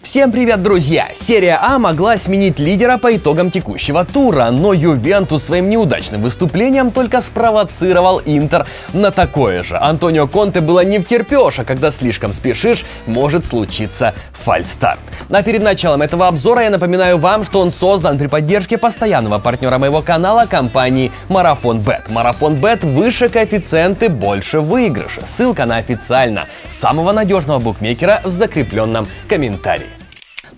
Всем привет, друзья! Серия А могла сменить лидера по итогам текущего тура, но Ювентус своим неудачным выступлением только спровоцировал Интер на такое же. Антонио Конте было не в терпеж, а когда слишком спешишь, может случиться фальстарт. А перед началом этого обзора я напоминаю вам, что он создан при поддержке постоянного партнера моего канала, компании Марафон Бет. Марафон Бет выше коэффициенты, больше выигрыша. Ссылка на официально самого надежного букмекера в закрепленном комментарии.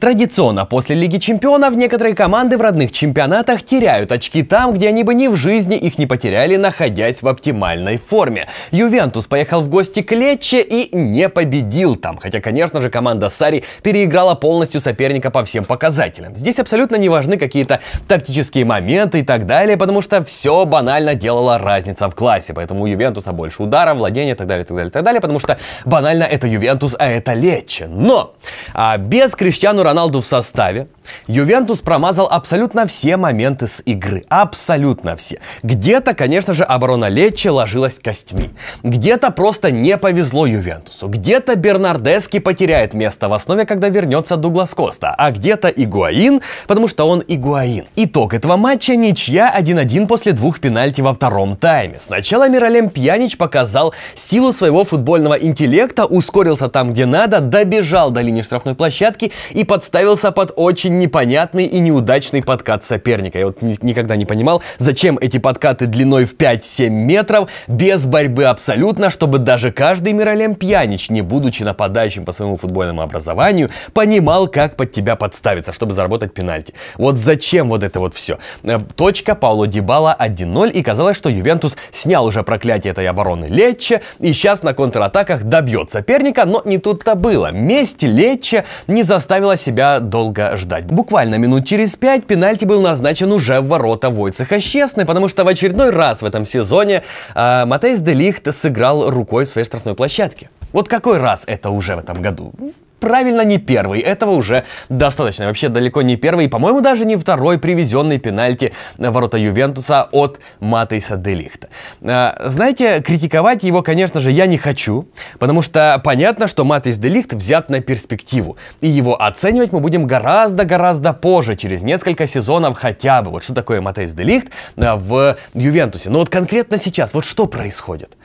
Традиционно после Лиги Чемпионов некоторые команды в родных чемпионатах теряют очки там, где они бы ни в жизни их не потеряли, находясь в оптимальной форме. Ювентус поехал в гости к Лечче и не победил там, хотя, конечно же, команда Сари переиграла полностью соперника по всем показателям. Здесь абсолютно не важны какие-то тактические моменты и так далее, потому что все банально делала разница в классе, поэтому у Ювентуса больше удара, владения и так далее, и так далее, и так далее, потому что банально это Ювентус, а это Лечче. Но а без Криштиану Роналду в составе, Ювентус промазал абсолютно все моменты с игры. Абсолютно все. Где-то, конечно же, оборона Лечи ложилась костьми. Где-то просто не повезло Ювентусу. Где-то Бернардески потеряет место в основе, когда вернется Дуглас Коста. А где-то Игуаин, потому что он Игуаин. Итог этого матча ничья 1-1 после двух пенальти во втором тайме. Сначала Миролем Пьянич показал силу своего футбольного интеллекта, ускорился там, где надо, добежал до линии штрафной площадки и подставился под очень очень непонятный и неудачный подкат соперника. Я вот никогда не понимал, зачем эти подкаты длиной в 5-7 метров, без борьбы абсолютно, чтобы даже каждый Миролем Пьянич, не будучи нападающим по своему футбольному образованию, понимал, как под тебя подставиться, чтобы заработать пенальти. Вот зачем вот это вот все? Э, точка Пауло Дибала 1-0, и казалось, что Ювентус снял уже проклятие этой обороны Лечче, и сейчас на контратаках добьет соперника, но не тут-то было. Месть Лечче не заставила себя долго ждать забивать. Буквально минут через пять пенальти был назначен уже в ворота Войцеха Щесны, потому что в очередной раз в этом сезоне э, Матейс Делихт сыграл рукой в своей штрафной площадке. Вот какой раз это уже в этом году? правильно, не первый. Этого уже достаточно. Вообще далеко не первый, и, по-моему, даже не второй привезенный пенальти ворота Ювентуса от Матейса Делихта. А, знаете, критиковать его, конечно же, я не хочу, потому что понятно, что Матейс Делихт взят на перспективу. И его оценивать мы будем гораздо-гораздо позже, через несколько сезонов хотя бы. Вот что такое Матейс Делихт а, в Ювентусе. Но вот конкретно сейчас, вот что происходит?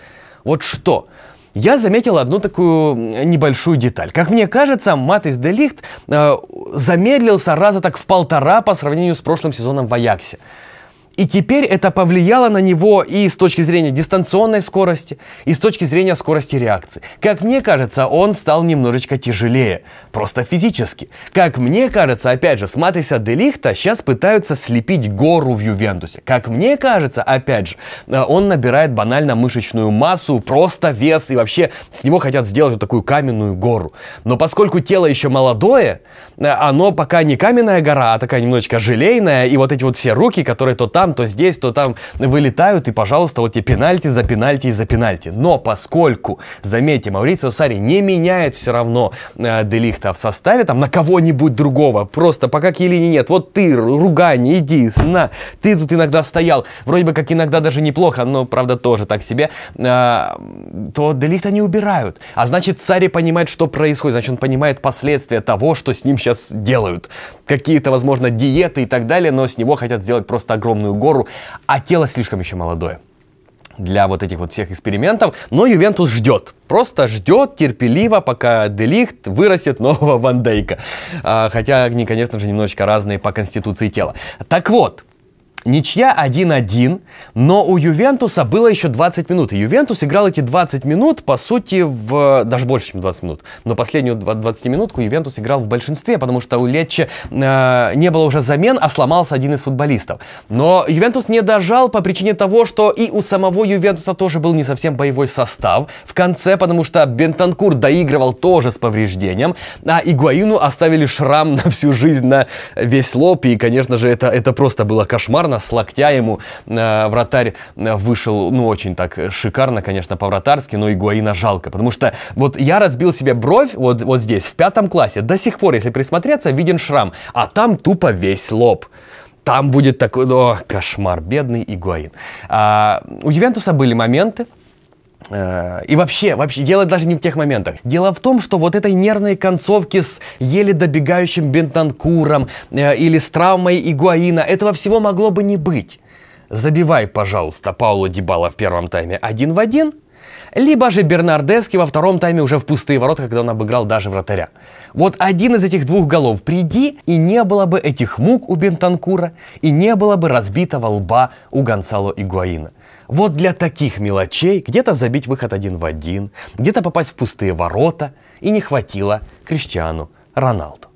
Вот что? я заметил одну такую небольшую деталь. Как мне кажется, Матис из Делихт э, замедлился раза так в полтора по сравнению с прошлым сезоном в Аяксе. И теперь это повлияло на него и с точки зрения дистанционной скорости, и с точки зрения скорости реакции. Как мне кажется, он стал немножечко тяжелее, просто физически. Как мне кажется, опять же, с Матриса Делихта сейчас пытаются слепить гору в Ювентусе. Как мне кажется, опять же, э, он набирает банально мышечную массу, просто вес, и вообще с него хотят сделать вот такую каменную гору. Но поскольку тело еще молодое, э, оно пока не каменная гора, а такая немножечко желейная, и вот эти вот все руки, которые то там, там, то здесь, то там вылетают, и, пожалуйста, вот тебе пенальти за пенальти и за пенальти. Но поскольку, заметьте, Маурицио Сари не меняет все равно э, Делихта в составе, там, на кого-нибудь другого, просто пока Келини нет, вот ты, ругань, иди, на, ты тут иногда стоял, вроде бы как иногда даже неплохо, но, правда, тоже так себе, э, то Делихта не убирают. А значит, Сари понимает, что происходит, значит, он понимает последствия того, что с ним сейчас делают. Какие-то, возможно, диеты и так далее, но с него хотят сделать просто огромную гору, а тело слишком еще молодое для вот этих вот всех экспериментов. Но Ювентус ждет. Просто ждет терпеливо, пока Делихт вырастет нового Ван Дейка. А, хотя они, конечно же, немножечко разные по конституции тела. Так вот, Ничья 1-1, но у Ювентуса было еще 20 минут. И Ювентус играл эти 20 минут, по сути, в... даже больше, чем 20 минут. Но последнюю 20-минутку Ювентус играл в большинстве, потому что у Лечи э, не было уже замен, а сломался один из футболистов. Но Ювентус не дожал по причине того, что и у самого Ювентуса тоже был не совсем боевой состав в конце, потому что Бентанкур доигрывал тоже с повреждением, а Игуаину оставили шрам на всю жизнь, на весь лоб, и, конечно же, это, это просто было кошмар шикарно, с локтя ему э, вратарь э, вышел, ну, очень так шикарно, конечно, по-вратарски, но Игуаина жалко, потому что вот я разбил себе бровь вот, вот здесь, в пятом классе, до сих пор, если присмотреться, виден шрам, а там тупо весь лоб там будет такой, о, кошмар, бедный Игуаин. А, у Ювентуса были моменты, Э, и вообще, вообще, дело даже не в тех моментах. Дело в том, что вот этой нервной концовки с еле добегающим Бентанкуром э, или с травмой Игуаина, этого всего могло бы не быть. Забивай, пожалуйста, Пауло Дибала в первом тайме один в один, либо же Бернардески во втором тайме уже в пустые ворота, когда он обыграл даже вратаря. Вот один из этих двух голов приди, и не было бы этих мук у Бентанкура, и не было бы разбитого лба у Гонсало Игуаина. Вот для таких мелочей где-то забить выход один в один, где-то попасть в пустые ворота и не хватило Криштиану Роналду.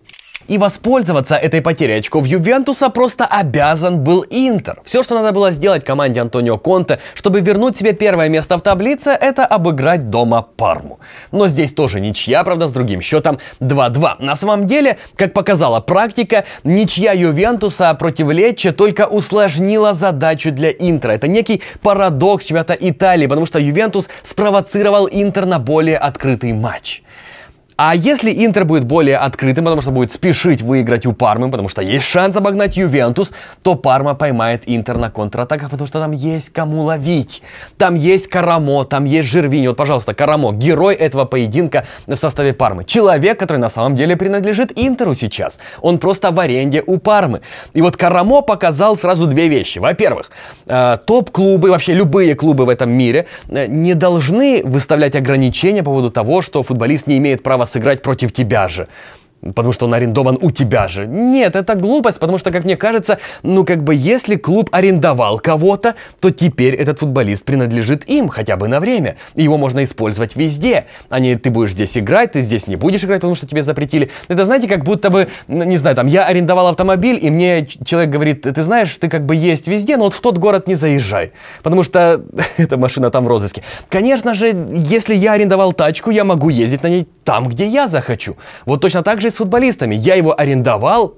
И воспользоваться этой потерей очков Ювентуса просто обязан был Интер. Все, что надо было сделать команде Антонио Конте, чтобы вернуть себе первое место в таблице, это обыграть дома Парму. Но здесь тоже ничья, правда, с другим счетом 2-2. На самом деле, как показала практика, ничья Ювентуса против Лечи только усложнила задачу для Интера. Это некий парадокс чемпионата Италии, потому что Ювентус спровоцировал Интер на более открытый матч. А если Интер будет более открытым, потому что будет спешить выиграть у Пармы, потому что есть шанс обогнать Ювентус, то Парма поймает Интер на контратаках, потому что там есть кому ловить. Там есть Карамо, там есть Жервини. Вот, пожалуйста, Карамо, герой этого поединка в составе Пармы. Человек, который на самом деле принадлежит Интеру сейчас. Он просто в аренде у Пармы. И вот Карамо показал сразу две вещи. Во-первых, э, топ-клубы, вообще любые клубы в этом мире, э, не должны выставлять ограничения по поводу того, что футболист не имеет права сыграть против тебя же потому что он арендован у тебя же. Нет, это глупость, потому что, как мне кажется, ну как бы если клуб арендовал кого-то, то теперь этот футболист принадлежит им хотя бы на время. И его можно использовать везде, а не ты будешь здесь играть, ты здесь не будешь играть, потому что тебе запретили. Это знаете, как будто бы, не знаю, там я арендовал автомобиль, и мне человек говорит, ты знаешь, ты как бы есть везде, но вот в тот город не заезжай, потому что эта машина там в розыске. Конечно же, если я арендовал тачку, я могу ездить на ней там, где я захочу. Вот точно так же с футболистами. Я его арендовал,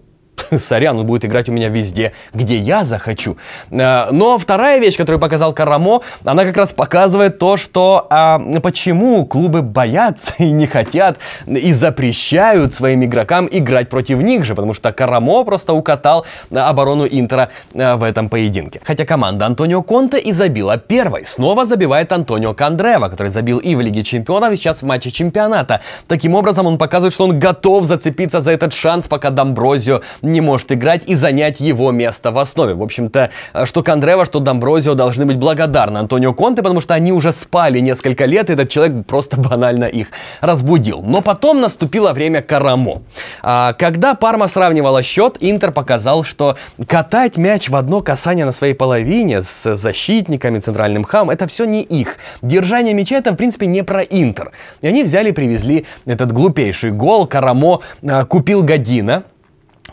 сорян, он будет играть у меня везде, где я захочу. Э, но вторая вещь, которую показал Карамо, она как раз показывает то, что а, почему клубы боятся и не хотят и запрещают своим игрокам играть против них же, потому что Карамо просто укатал оборону Интера э, в этом поединке. Хотя команда Антонио Конте и забила первой. Снова забивает Антонио Кандрева, который забил и в Лиге Чемпионов, и сейчас в матче чемпионата. Таким образом, он показывает, что он готов зацепиться за этот шанс, пока Домброзио не может играть и занять его место в основе. В общем-то, э, что Кондрева, что Домброзио должны быть благодарны Антонио Конте, потому что они уже спали несколько лет, и этот человек просто банально их разбудил. Но потом наступило время Карамо. А, когда Парма сравнивала счет, Интер показал, что катать мяч в одно касание на своей половине с защитниками, центральным хам, это все не их. Держание мяча это, в принципе, не про Интер. И они взяли, привезли этот глупейший гол. Карамо а, купил Година,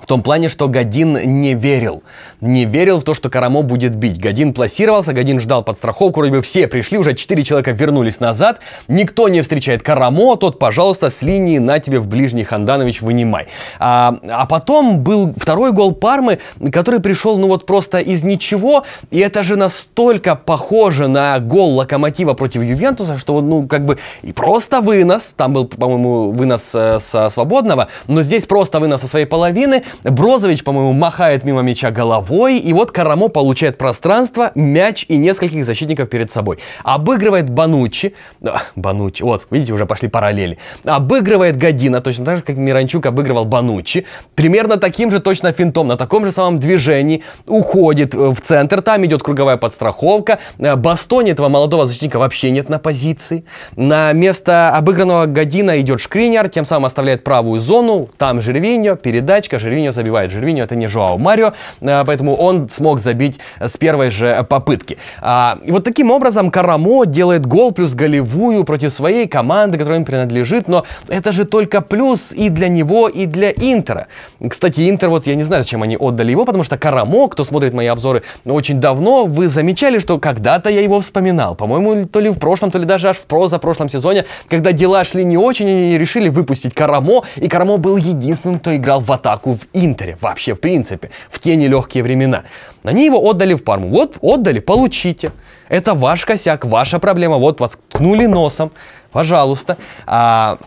в том плане, что Годин не верил. Не верил в то, что Карамо будет бить. Годин пласировался, Годин ждал подстраховку, вроде бы все пришли, уже четыре человека вернулись назад. Никто не встречает Карамо, тот, пожалуйста, с линии на тебе в ближний Ханданович вынимай. А, а потом был второй гол Пармы, который пришел, ну вот просто из ничего, и это же настолько похоже на гол Локомотива против Ювентуса, что, ну, как бы, и просто вынос, там был, по-моему, вынос э, со свободного, но здесь просто вынос со своей половины, Брозович, по-моему, махает мимо мяча головой, и вот Карамо получает пространство, мяч и нескольких защитников перед собой. Обыгрывает Бануччи, Бануччи, вот, видите, уже пошли параллели. Обыгрывает Година, точно так же, как Миранчук обыгрывал Бануччи, Примерно таким же точно финтом, на таком же самом движении. Уходит э, в центр, там идет круговая подстраховка. Э, Бастони этого молодого защитника вообще нет на позиции. На место обыгранного Година идет Шкринер, тем самым оставляет правую зону. Там Жервиньо, передачка, Жервиньо Жирвиньо забивает. Жирвиньо это не Жоао Марио, э, поэтому он смог забить с первой же э, попытки. А, и вот таким образом Карамо делает гол плюс голевую против своей команды, которой он принадлежит, но это же только плюс и для него, и для Интера. Кстати, Интер, вот я не знаю, зачем они отдали его, потому что Карамо, кто смотрит мои обзоры ну, очень давно, вы замечали, что когда-то я его вспоминал. По-моему, то ли в прошлом, то ли даже аж в прошлом сезоне, когда дела шли не очень, они решили выпустить Карамо, и Карамо был единственным, кто играл в атаку в Интере, вообще в принципе, в те нелегкие времена. Они его отдали в Парму. Вот, отдали, получите. Это ваш косяк, ваша проблема. Вот вас ткнули носом, пожалуйста. А,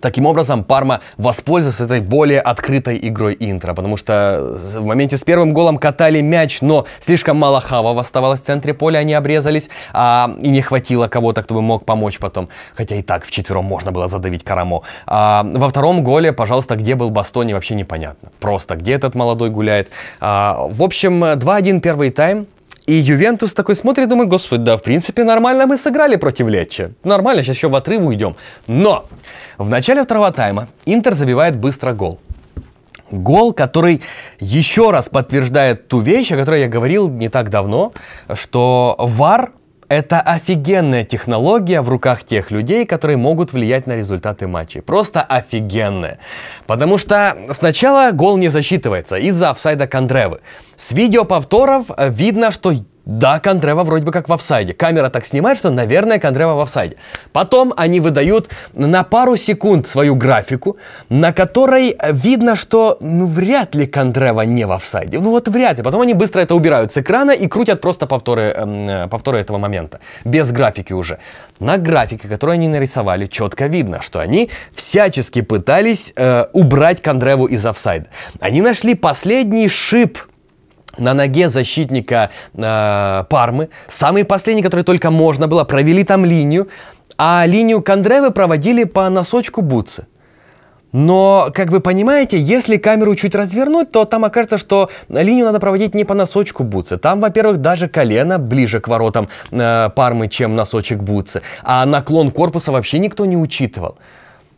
Таким образом, Парма воспользовался этой более открытой игрой Интера, потому что э, в моменте с первым голом катали мяч, но слишком мало хавов оставалось в центре поля, они обрезались, а, и не хватило кого-то, кто бы мог помочь потом. Хотя и так в вчетвером можно было задавить Карамо. А, во втором голе, пожалуйста, где был Бастони, вообще непонятно. Просто где этот молодой гуляет. А, в общем, 2-1 первый тайм. И Ювентус такой смотрит, думает, господи, да, в принципе, нормально мы сыграли против Лечи. Нормально, сейчас еще в отрыв уйдем. Но в начале второго тайма Интер забивает быстро гол. Гол, который еще раз подтверждает ту вещь, о которой я говорил не так давно, что ВАР это офигенная технология в руках тех людей, которые могут влиять на результаты матчей. Просто офигенная. Потому что сначала гол не засчитывается из-за офсайда Кондревы. С видеоповторов видно, что да, Кондрева вроде бы как в офсайде. Камера так снимает, что, наверное, Кондрева в офсайде. Потом они выдают на пару секунд свою графику, на которой видно, что ну, вряд ли Кондрева не в офсайде. Ну вот вряд ли. Потом они быстро это убирают с экрана и крутят просто повторы, эм, э, повторы этого момента. Без графики уже. На графике, которую они нарисовали, четко видно, что они всячески пытались э, убрать Кондреву из офсайда. Они нашли последний шип на ноге защитника э, Пармы, самые последние, которые только можно было, провели там линию, а линию Кондревы проводили по носочку Бутсы. Но, как вы понимаете, если камеру чуть развернуть, то там окажется, что линию надо проводить не по носочку бутсы. Там, во-первых, даже колено ближе к воротам э, Пармы, чем носочек бутсы. А наклон корпуса вообще никто не учитывал.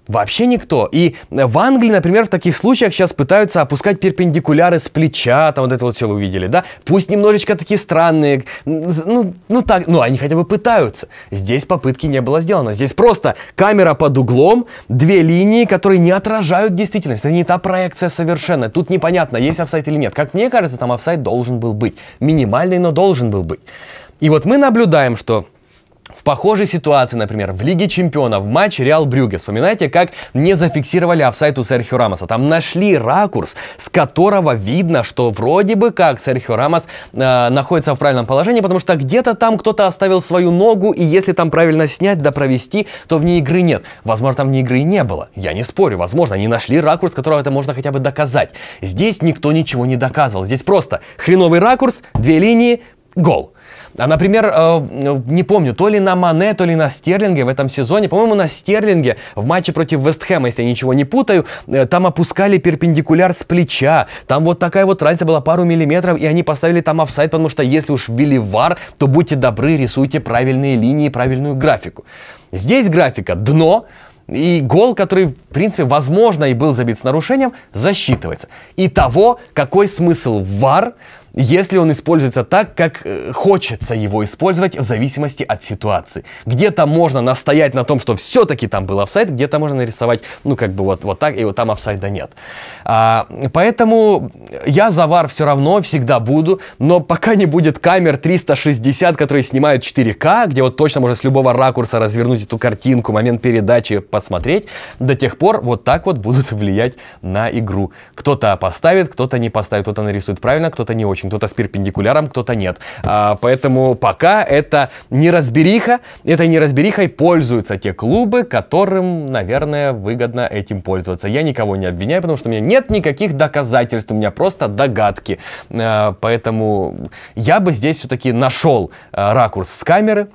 Вообще никто. И э, в Англии, например, в таких случаях сейчас пытаются опускать перпендикуляры с плеча, там вот это вот все вы видели, да? Пусть немножечко такие странные, ну, ну так, ну они хотя бы пытаются. Здесь попытки не было сделано. Здесь просто камера под углом, две линии, которые не отражают действительность. Это не та проекция совершенно. Тут непонятно, есть офсайт или нет. Как мне кажется, там офсайт должен был быть. Минимальный, но должен был быть. И вот мы наблюдаем, что в похожей ситуации, например, в Лиге Чемпионов матч Реал Брюге. Вспоминайте, как не зафиксировали офсайт у Серхио Рамоса. Там нашли ракурс, с которого видно, что вроде бы как Серхио Рамос э, находится в правильном положении, потому что где-то там кто-то оставил свою ногу, и если там правильно снять, да провести, то вне игры нет. Возможно, там вне игры и не было. Я не спорю, возможно, они нашли ракурс, которого это можно хотя бы доказать. Здесь никто ничего не доказывал. Здесь просто хреновый ракурс, две линии, гол. А, например, э, не помню, то ли на Мане, то ли на Стерлинге в этом сезоне, по-моему, на Стерлинге в матче против Вестхэма, если я ничего не путаю, э, там опускали перпендикуляр с плеча, там вот такая вот разница была пару миллиметров, и они поставили там офсайд, потому что если уж ввели вар, то будьте добры, рисуйте правильные линии, правильную графику. Здесь графика дно, и гол, который, в принципе, возможно и был забит с нарушением, засчитывается. И того, какой смысл в ВАР, если он используется так, как э, хочется его использовать в зависимости от ситуации. Где-то можно настоять на том, что все-таки там был офсайд, где-то можно нарисовать, ну, как бы вот, вот так, и вот там офсайда нет. А, поэтому я за вар все равно всегда буду, но пока не будет камер 360, которые снимают 4К, где вот точно можно с любого ракурса развернуть эту картинку, момент передачи посмотреть, до тех пор вот так вот будут влиять на игру. Кто-то поставит, кто-то не поставит, кто-то нарисует правильно, кто-то не очень общем, кто-то с перпендикуляром, кто-то нет. А, поэтому пока это неразбериха, это неразберихой пользуются те клубы, которым, наверное, выгодно этим пользоваться. Я никого не обвиняю, потому что у меня нет никаких доказательств, у меня просто догадки. А, поэтому я бы здесь все-таки нашел а, ракурс с камеры,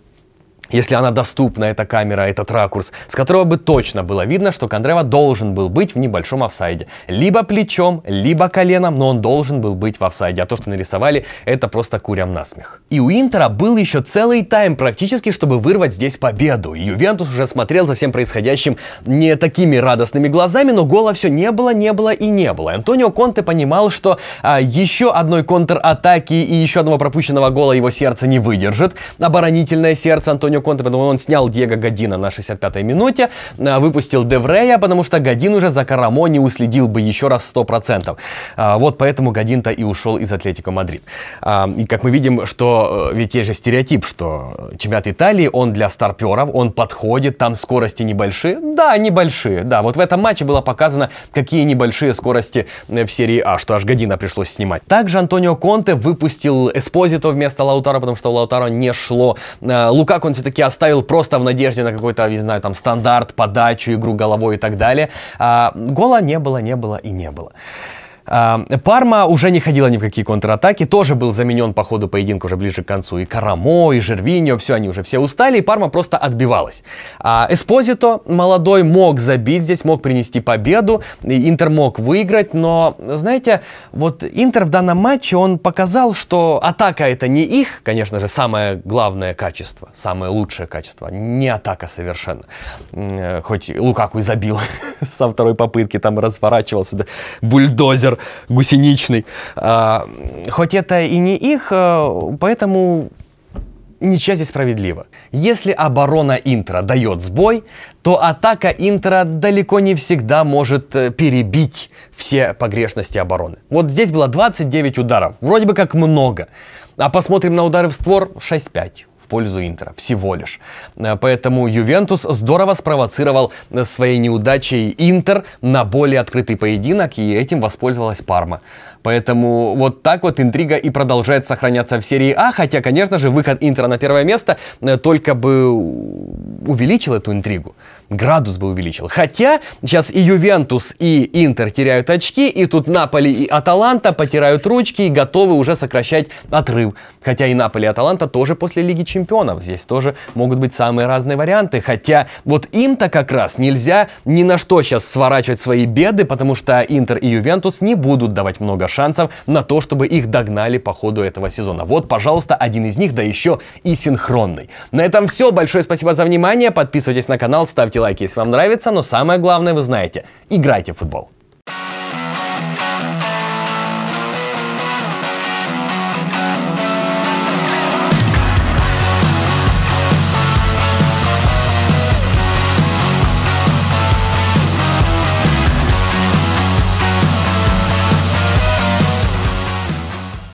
если она доступна, эта камера, этот ракурс, с которого бы точно было видно, что Кондрева должен был быть в небольшом офсайде. Либо плечом, либо коленом, но он должен был быть в офсайде, а то, что нарисовали, это просто курям смех. И у Интера был еще целый тайм практически, чтобы вырвать здесь победу. Ювентус уже смотрел за всем происходящим не такими радостными глазами, но гола все не было, не было и не было. Антонио Конте понимал, что а, еще одной контратаки и еще одного пропущенного гола его сердце не выдержит. Оборонительное сердце Антонио Конте, потому что он снял Диего Година на 65-й минуте, э, выпустил Деврея, потому что Годин уже за Карамо не уследил бы еще раз 100%. А, вот поэтому Годин-то и ушел из Атлетико Мадрид. А, и как мы видим, что э, ведь есть же стереотип, что чемпионат Италии, он для старперов, он подходит, там скорости небольшие. Да, небольшие, да. Вот в этом матче было показано, какие небольшие скорости э, в серии А, что аж Година пришлось снимать. Также Антонио Конте выпустил Эспозито вместо Лаутара, потому что у Лаутара не шло. Лука Конте все-таки оставил просто в надежде на какой-то, не знаю, там стандарт, подачу, игру головой и так далее. А, гола не было, не было и не было. А, Парма уже не ходила ни в какие контратаки, тоже был заменен по ходу поединка уже ближе к концу. И Карамо, и Жервиньо, все, они уже все устали, и Парма просто отбивалась. А Эспозито молодой мог забить здесь, мог принести победу, и Интер мог выиграть, но, знаете, вот Интер в данном матче, он показал, что атака это не их, конечно же, самое главное качество, самое лучшее качество, не атака совершенно. Э, хоть Лукаку и забил со второй попытки, там разворачивался, да, бульдозер например, гусеничный. А, хоть это и не их, а, поэтому ничья здесь справедлива. Если оборона интро дает сбой, то атака интро далеко не всегда может э, перебить все погрешности обороны. Вот здесь было 29 ударов, вроде бы как много. А посмотрим на удары в створ 6-5 в пользу Интера. Всего лишь. Э, поэтому Ювентус здорово спровоцировал э, своей неудачей Интер на более открытый поединок, и этим воспользовалась Парма. Поэтому вот так вот интрига и продолжает сохраняться в серии А, хотя, конечно же, выход Интера на первое место э, только бы увеличил эту интригу градус бы увеличил. Хотя сейчас и Ювентус, и Интер теряют очки, и тут Наполи и Аталанта потирают ручки и готовы уже сокращать отрыв. Хотя и Наполи, и Аталанта тоже после Лиги Чемпионов. Здесь тоже могут быть самые разные варианты. Хотя вот им-то как раз нельзя ни на что сейчас сворачивать свои беды, потому что Интер и Ювентус не будут давать много шансов на то, чтобы их догнали по ходу этого сезона. Вот, пожалуйста, один из них, да еще и синхронный. На этом все. Большое спасибо за внимание. Подписывайтесь на канал, ставьте лайк, если вам нравится, но самое главное вы знаете, играйте в футбол.